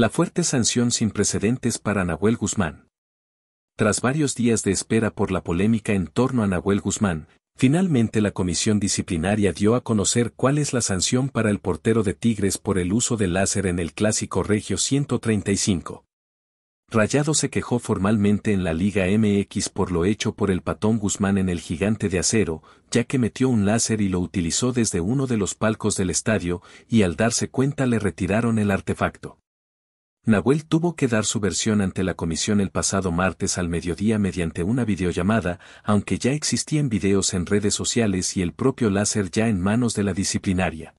La fuerte sanción sin precedentes para Nahuel Guzmán. Tras varios días de espera por la polémica en torno a Nahuel Guzmán, finalmente la comisión disciplinaria dio a conocer cuál es la sanción para el portero de Tigres por el uso de láser en el clásico Regio 135. Rayado se quejó formalmente en la Liga MX por lo hecho por el patón Guzmán en el gigante de acero, ya que metió un láser y lo utilizó desde uno de los palcos del estadio, y al darse cuenta le retiraron el artefacto. Nahuel tuvo que dar su versión ante la comisión el pasado martes al mediodía mediante una videollamada, aunque ya existían videos en redes sociales y el propio láser ya en manos de la disciplinaria.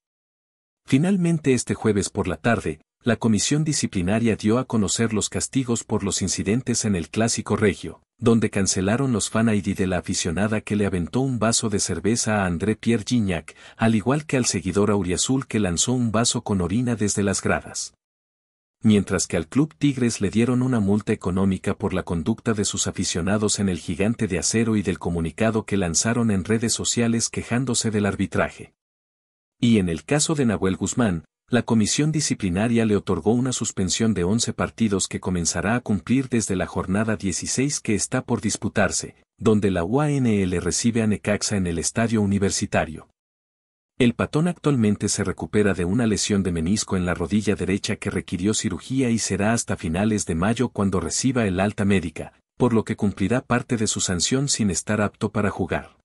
Finalmente este jueves por la tarde, la comisión disciplinaria dio a conocer los castigos por los incidentes en el clásico regio, donde cancelaron los fan ID de la aficionada que le aventó un vaso de cerveza a André Pierre Gignac, al igual que al seguidor auriazul que lanzó un vaso con orina desde las gradas mientras que al Club Tigres le dieron una multa económica por la conducta de sus aficionados en el gigante de acero y del comunicado que lanzaron en redes sociales quejándose del arbitraje. Y en el caso de Nahuel Guzmán, la comisión disciplinaria le otorgó una suspensión de 11 partidos que comenzará a cumplir desde la jornada 16 que está por disputarse, donde la UANL recibe a Necaxa en el estadio universitario. El patón actualmente se recupera de una lesión de menisco en la rodilla derecha que requirió cirugía y será hasta finales de mayo cuando reciba el alta médica, por lo que cumplirá parte de su sanción sin estar apto para jugar.